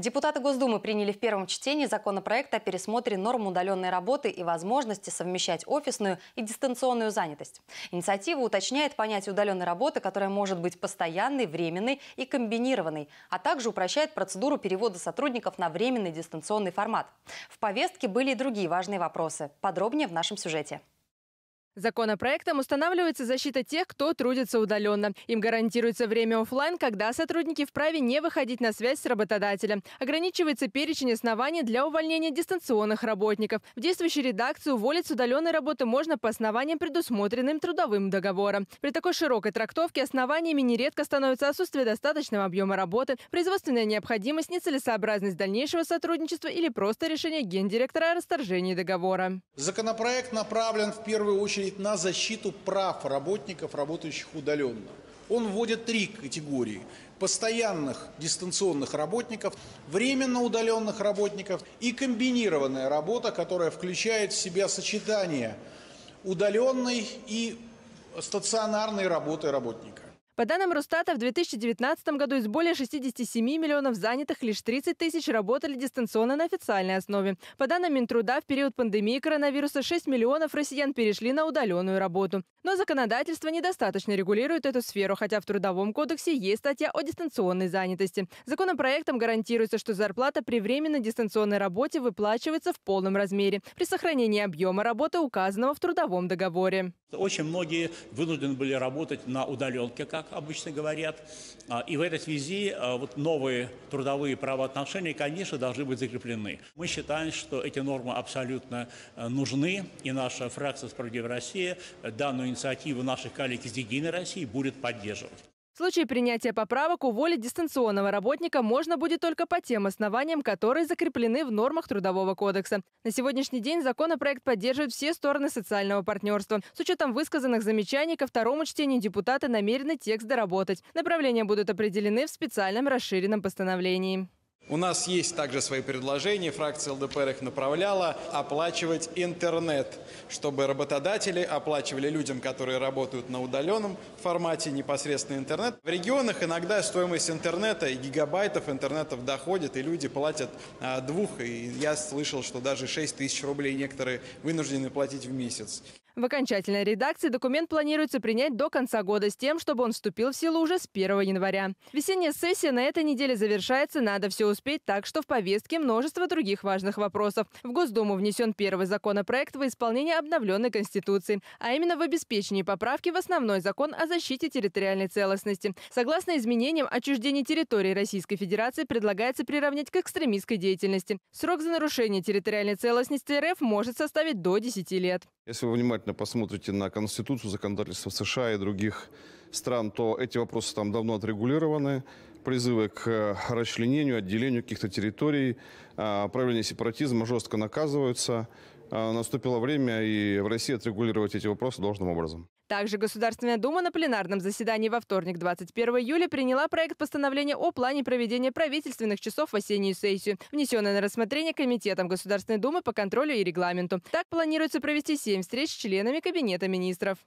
Депутаты Госдумы приняли в первом чтении законопроект о пересмотре норм удаленной работы и возможности совмещать офисную и дистанционную занятость. Инициатива уточняет понятие удаленной работы, которая может быть постоянной, временной и комбинированной, а также упрощает процедуру перевода сотрудников на временный дистанционный формат. В повестке были и другие важные вопросы. Подробнее в нашем сюжете. Законопроектом устанавливается защита тех, кто трудится удаленно. Им гарантируется время офлайн, когда сотрудники вправе не выходить на связь с работодателем. Ограничивается перечень оснований для увольнения дистанционных работников. В действующей редакции уволить с удаленной работы можно по основаниям, предусмотренным трудовым договором. При такой широкой трактовке основаниями нередко становится отсутствие достаточного объема работы, производственная необходимость, нецелесообразность дальнейшего сотрудничества или просто решение гендиректора о расторжении договора. Законопроект направлен в первую очередь работает на защиту прав работников, работающих удаленно. Он вводит три категории – постоянных дистанционных работников, временно удаленных работников и комбинированная работа, которая включает в себя сочетание удаленной и стационарной работы работника. По данным Росстата, в 2019 году из более 67 миллионов занятых лишь 30 тысяч работали дистанционно на официальной основе. По данным Минтруда, в период пандемии коронавируса 6 миллионов россиян перешли на удаленную работу. Но законодательство недостаточно регулирует эту сферу, хотя в Трудовом кодексе есть статья о дистанционной занятости. Законопроектом гарантируется, что зарплата при временной дистанционной работе выплачивается в полном размере при сохранении объема работы, указанного в трудовом договоре. Очень многие вынуждены были работать на удаленке как обычно говорят. А, и в этой связи а, вот новые трудовые правоотношения, конечно, должны быть закреплены. Мы считаем, что эти нормы абсолютно а, нужны, и наша фракция «Справедливая Россия» данную инициативу наших коллег из «Единой России» будет поддерживать случае принятия поправок уволить дистанционного работника можно будет только по тем основаниям, которые закреплены в нормах Трудового кодекса. На сегодняшний день законопроект поддерживает все стороны социального партнерства. С учетом высказанных замечаний ко второму чтению депутаты намерены текст доработать. Направления будут определены в специальном расширенном постановлении. У нас есть также свои предложения, фракция ЛДПР их направляла, оплачивать интернет, чтобы работодатели оплачивали людям, которые работают на удаленном формате, непосредственно интернет. В регионах иногда стоимость интернета и гигабайтов интернетов доходит, и люди платят а, двух, и я слышал, что даже 6 тысяч рублей некоторые вынуждены платить в месяц. В окончательной редакции документ планируется принять до конца года с тем, чтобы он вступил в силу уже с 1 января. Весенняя сессия на этой неделе завершается, надо все успеть, так что в повестке множество других важных вопросов. В Госдуму внесен первый законопроект во исполнение обновленной Конституции, а именно в обеспечении поправки в основной закон о защите территориальной целостности. Согласно изменениям, отчуждение территории Российской Федерации предлагается приравнять к экстремистской деятельности. Срок за нарушение территориальной целостности РФ может составить до 10 лет. Если вы внимательно посмотрите на конституцию, законодательство США и других стран, то эти вопросы там давно отрегулированы. Призывы к э, расчленению, отделению каких-то территорий, а, проявление сепаратизма жестко наказываются. А, наступило время и в России отрегулировать эти вопросы должным образом. Также Государственная Дума на пленарном заседании во вторник, 21 июля, приняла проект постановления о плане проведения правительственных часов в осеннюю сессию, внесенный на рассмотрение Комитетом Государственной Думы по контролю и регламенту. Так планируется провести семь встреч с членами Кабинета министров.